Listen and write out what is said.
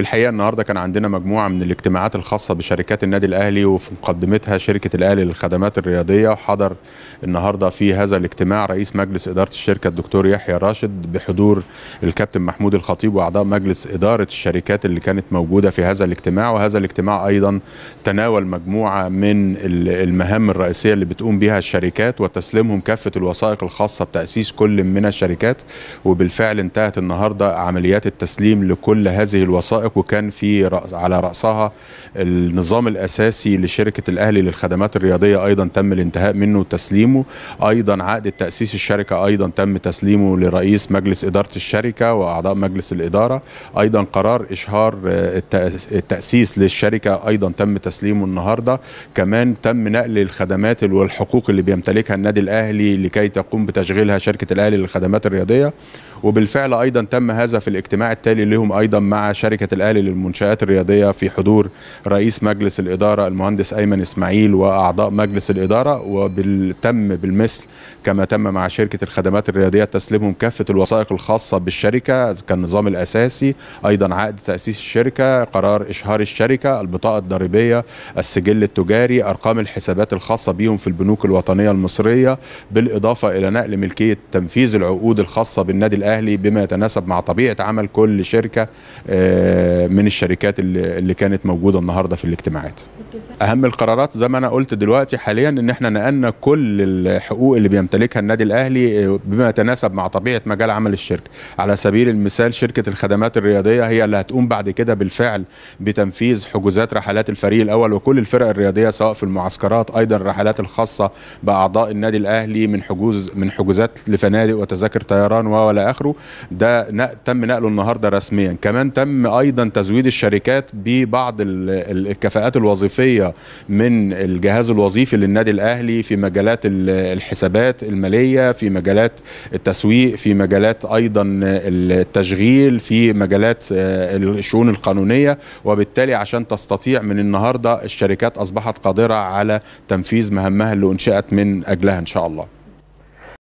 الحقيقه النهارده كان عندنا مجموعه من الاجتماعات الخاصه بشركات النادي الاهلي وفي مقدمتها شركه الاهلي للخدمات الرياضيه وحضر النهارده في هذا الاجتماع رئيس مجلس اداره الشركه الدكتور يحيى راشد بحضور الكابتن محمود الخطيب واعضاء مجلس اداره الشركات اللي كانت موجوده في هذا الاجتماع وهذا الاجتماع ايضا تناول مجموعه من المهام الرئيسيه اللي بتقوم بها الشركات وتسليمهم كافه الوثائق الخاصه بتاسيس كل من الشركات وبالفعل انتهت النهارده عمليات التسليم لكل هذه الوثائق حضرتك وكان في رأس على رأسها النظام الأساسي لشركة الأهلي للخدمات الرياضية أيضا تم الانتهاء منه وتسليمه أيضا عقد تأسيس الشركة أيضا تم تسليمه لرئيس مجلس إدارة الشركة وأعضاء مجلس الإدارة أيضا قرار إشهار آه، التأسيس للشركة أيضا تم تسليمه النهاردة كمان تم نقل الخدمات والحقوق اللي بيمتلكها النادي الأهلي لكي تقوم بتشغيلها شركة الأهلي للخدمات الرياضية وبالفعل ايضا تم هذا في الاجتماع التالي لهم ايضا مع شركه الاهلي للمنشات الرياضيه في حضور رئيس مجلس الاداره المهندس ايمن اسماعيل واعضاء مجلس الاداره وتم بالمثل كما تم مع شركه الخدمات الرياضيه تسليمهم كافه الوثائق الخاصه بالشركه كالنظام الاساسي ايضا عقد تاسيس الشركه قرار اشهار الشركه البطاقه الضريبيه السجل التجاري ارقام الحسابات الخاصه بهم في البنوك الوطنيه المصريه بالاضافه الى نقل ملكيه تنفيذ العقود الخاصه بالنادي الاهلي الاهلي بما يتناسب مع طبيعه عمل كل شركه آه، من الشركات اللي كانت موجوده النهارده في الاجتماعات اهم القرارات زي ما انا قلت دلوقتي حاليا ان احنا نقلنا كل الحقوق اللي بيمتلكها النادي الاهلي آه، بما يتناسب مع طبيعه مجال عمل الشركه على سبيل المثال شركه الخدمات الرياضيه هي اللي هتقوم بعد كده بالفعل بتنفيذ حجوزات رحلات الفريق الاول وكل الفرق الرياضيه سواء في المعسكرات ايضا الرحلات الخاصه باعضاء النادي الاهلي من حجوز من حجوزات لفنادق وتذاكر طيران ولا اخر اخره ده تم نقله النهارده رسميا كمان تم ايضا تزويد الشركات ببعض الكفاءات الوظيفيه من الجهاز الوظيفي للنادي الاهلي في مجالات الحسابات الماليه في مجالات التسويق في مجالات ايضا التشغيل في مجالات آه، الشؤون القانونيه وبالتالي عشان تستطيع من النهارده الشركات اصبحت قادره على تنفيذ مهامها اللي انشات من اجلها ان شاء الله